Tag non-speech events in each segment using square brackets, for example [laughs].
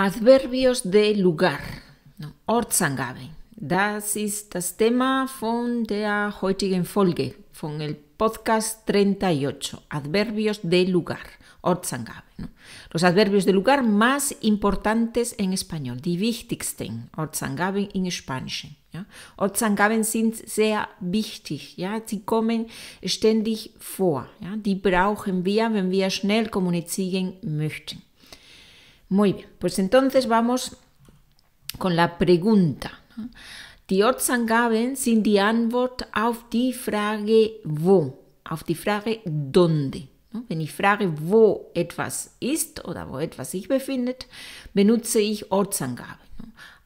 Adverbios de lugar. ortsangaben, Ortsangabe. Das ist das Thema von der heutigen Folge, von el podcast 38. Adverbios de lugar. ortsangaben. Los adverbios de lugar más importantes en español. Die wichtigsten. Ortsangaben in español. Ortsangaben sind sehr wichtig. Ja? Sie kommen ständig vor. Ja? Die brauchen wir, wenn wir schnell kommunizieren möchten. Muy bien, pues entonces vamos con la pregunta. Die Ortsangaben sind die Antwort auf die Frage wo, auf die Frage dónde. Wenn ich frage, wo etwas ist oder wo etwas sich befindet, benutze ich Ortsangaben.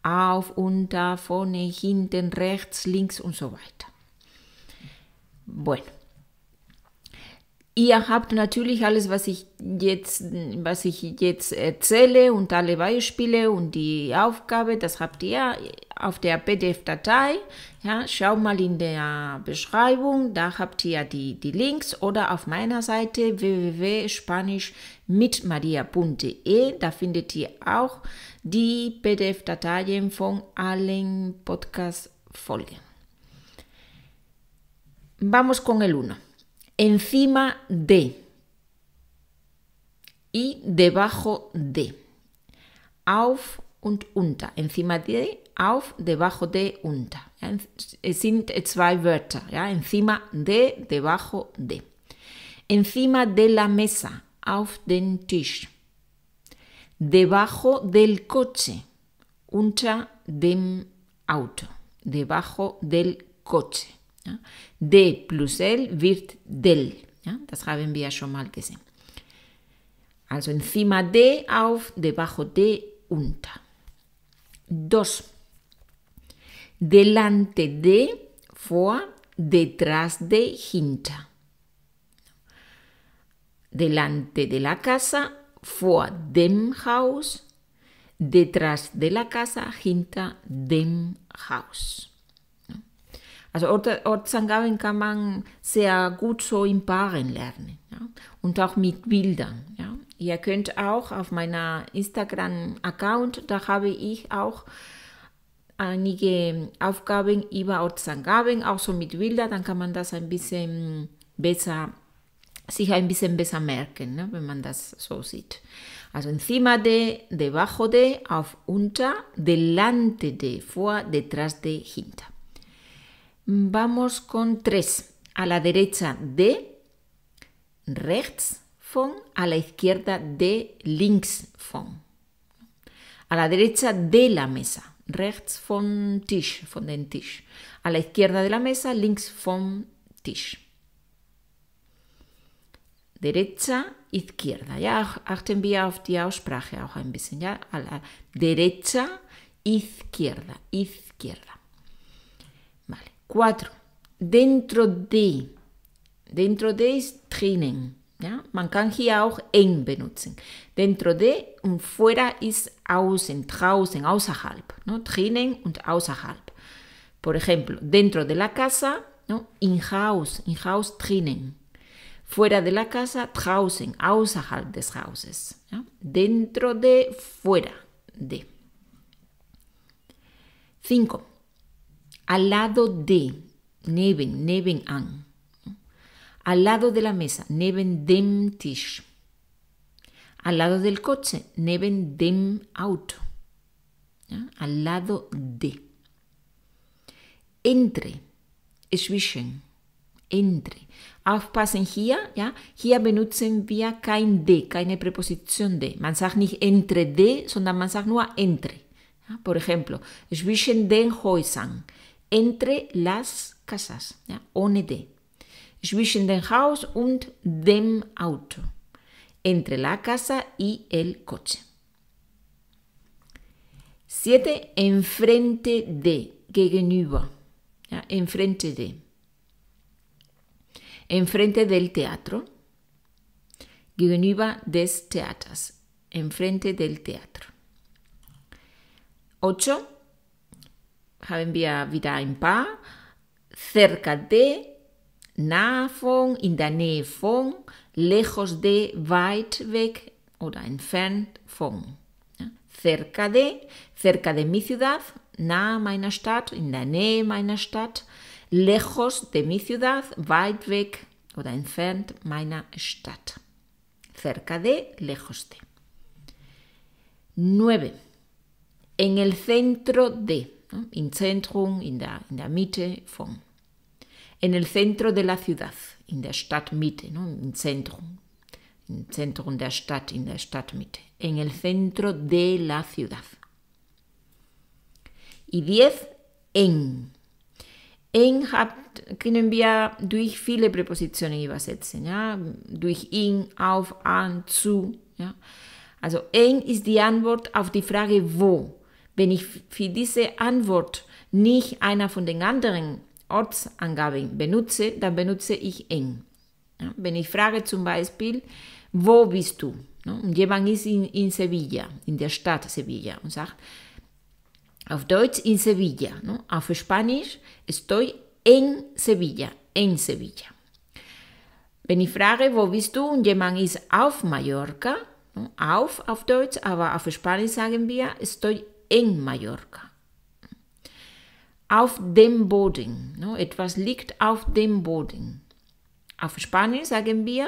Auf, unter, vorne, hinten, rechts, links und so weiter. Bueno, Ihr habt natürlich alles, was ich jetzt, was ich jetzt erzähle und alle Beispiele und die Aufgabe, das habt ihr auf der PDF-Datei. Ja, schau mal in der Beschreibung, da habt ihr die, die Links oder auf meiner Seite www.spanischmitmaria.de. Da findet ihr auch die PDF-Dateien von allen Podcast-Folgen. Vamos con el uno. encima de y debajo de. Auf und unter. Encima de, auf, debajo de, unter. Es sind zwei Wörter. Ja? Encima de, debajo de. Encima de la mesa, auf den Tisch. Debajo del coche, unter dem Auto. Debajo del coche. D plus L wird del. Ja? Das haben wir schon mal gesehen. Also encima de, auf, debajo de, unter. Dos Delante de, fue detrás de, hinter. Delante de la casa, vor dem Haus, detrás de la casa, hinter dem Haus. Also Ortsangaben kann man sehr gut so in Paaren lernen ja? und auch mit Bildern. Ja? Ihr könnt auch auf meiner Instagram-Account, da habe ich auch einige Aufgaben über Ortsangaben, auch so mit Bildern, dann kann man das ein bisschen besser, sich ein bisschen besser merken, ne? wenn man das so sieht. Also encima de, debajo de, auf unter, delante de, vor, detrás de, hinter. Vamos con tres. A la derecha de rechts von, a la izquierda de links von. A la derecha de la mesa, rechts von Tisch, von den Tisch. A la izquierda de la mesa, links von Tisch. Derecha, Izquierda. Ja, achten wir auf die Aussprache auch ein bisschen. a la derecha, izquierda, izquierda. Cuatro, dentro de. Dentro de es trinen. Man kann hier auch en benutzen. Dentro de und fuera ist außen, draußen, außerhalb. ¿no? Drinnen und außerhalb. Por ejemplo, dentro de la casa, in house, in house trinen. Fuera de la casa, draußen, außerhalb des Hauses. Dentro de, fuera de. 5 al lado de, neben, neben an, al lado de la mesa, neben dem Tisch, al lado del coche, neben dem Auto, al lado de, entre, zwischen, entre. Aufpassen hier, ja, hier benutzen wir kein de, keine Präposition de. Man sagt nicht entre de, sondern man sagt nur entre. por ejemplo, zwischen den Häusern entre las casas, ja? ohne de. Zwischen dem Haus und dem Auto. Entre la casa y el coche. 7. Enfrente de, gegenüber. Ja? Enfrente de. Enfrente del teatro. Gegenüber des Theaters. Enfrente del teatro. 8 haben wir wieder ein paar. Cerca de, nah von, in der Nähe von, lejos de, weit weg oder entfernt von. ¿eh? Cerca de, cerca de mi ciudad, na meiner Stadt, in der Nähe meiner Stadt, lejos de mi ciudad, weit weg oder entfernt meiner Stadt. Cerca de, lejos de. 9. En el centro de. im Zentrum, in der, in der Mitte von. En el centro de la ciudad, in der Stadtmitte, ne? im Zentrum, im Zentrum der Stadt, in der Stadtmitte. En el centro de la ciudad. Y diez, en. En hat, können wir durch viele Präpositionen übersetzen. Ja? Durch in, auf, an, zu. Ja? Also en ist die Antwort auf die Frage wo wenn ich für diese Antwort nicht einer von den anderen Ortsangaben benutze, dann benutze ich eng. Ja, wenn ich frage zum Beispiel, wo bist du? Ja, und jemand ist in, in, Sevilla, in der Stadt Sevilla und sagt auf Deutsch in Sevilla, ja, ne? auf Spanisch estoy en Sevilla, en Sevilla. Wenn ich frage, wo bist du und jemand ist auf Mallorca, ne? auf auf Deutsch, aber auf Spanisch sagen wir estoy in Mallorca. Auf dem Boden. Ne? Etwas liegt auf dem Boden. Auf Spanisch sagen wir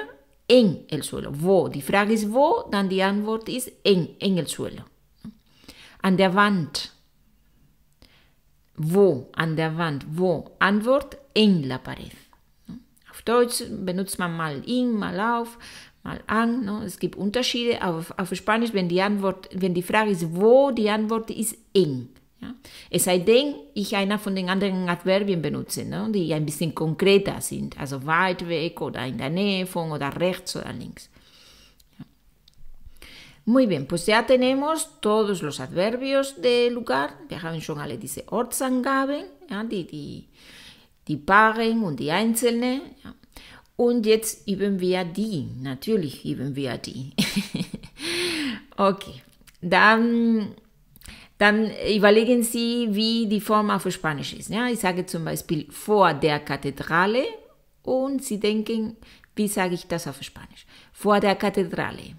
en el suelo. Wo? Die Frage ist wo, dann die Antwort ist en, en el suelo. An der Wand. Wo? An der Wand. Wo? Antwort en la pared. Auf Deutsch benutzt man mal in, mal auf, mal an. Ne? Es gibt Unterschiede auf, auf Spanisch, wenn die, Antwort, wenn die Frage ist, wo, die Antwort ist en. Ja? Es sei denn, ich einer von den anderen Adverbien benutze, ne? die ein bisschen konkreter sind, also weit weg oder in der Nähe von oder rechts oder links. Muy bien, pues ya tenemos todos los adverbios de lugar. Wir haben schon alle diese Ortsangaben, ja, die, die, die Paaren und die Einzelnen. Ja. Und jetzt üben wir die. Natürlich üben wir die. [laughs] okay, dann, dann überlegen Sie, wie die Form auf Spanisch ist. Ja, ich sage zum Beispiel vor der Kathedrale und Sie denken, wie sage ich das auf Spanisch? Vor der Kathedrale.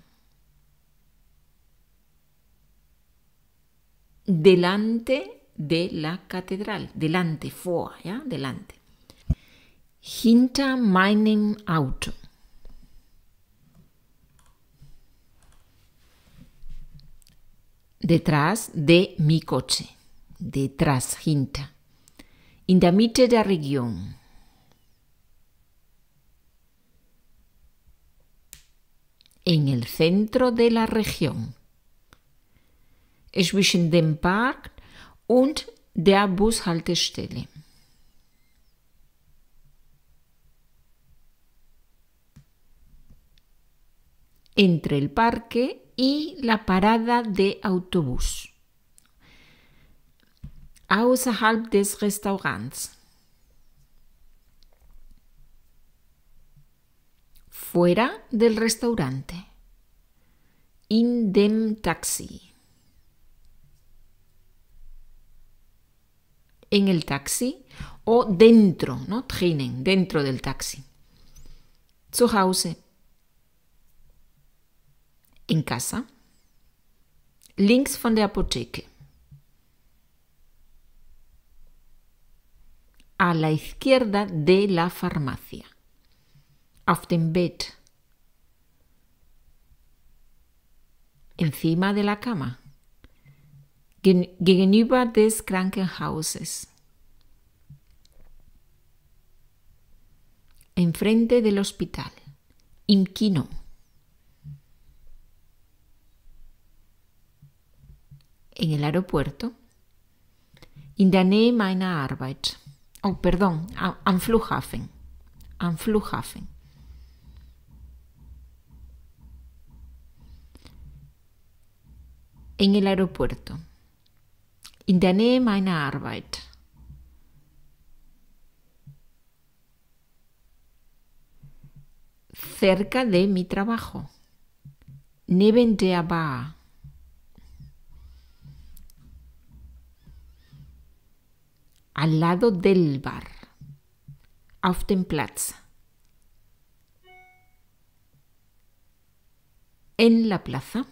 Delante de la catedral. Delante, vor, ja, delante. hinter meinem Auto. Detrás de mi coche. Detrás, hinter. In der Mitte der Region. En el centro de la región. Zwischen dem Park und der Bushaltestelle. entre el parque y la parada de autobús. Außerhalb des Restaurants. Fuera del restaurante. In dem Taxi. En el taxi o dentro, ¿no? trinen dentro del taxi. Zu Hause, en casa, links von der Apotheke. A la izquierda de la farmacia. Auf dem Bett. Encima de la cama. gegenüber des Krankenhauses. Enfrente del hospital. Im en el aeropuerto. In der Nähe meiner Arbeit. Oh, perdón, am Flughafen. Am Flughafen. En el aeropuerto. In der Nähe meiner Arbeit. Cerca de mi trabajo. Neben der Bar. al lado del bar, auf dem Platz, en la plaza.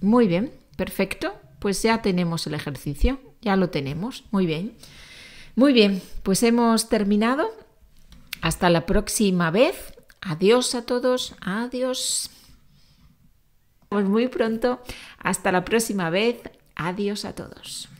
Muy bien, perfecto. Pues ya tenemos el ejercicio, ya lo tenemos. Muy bien. Muy bien, pues hemos terminado. Hasta la próxima vez. Adiós a todos. Adiós. Pues muy pronto. Hasta la próxima vez. Adiós a todos.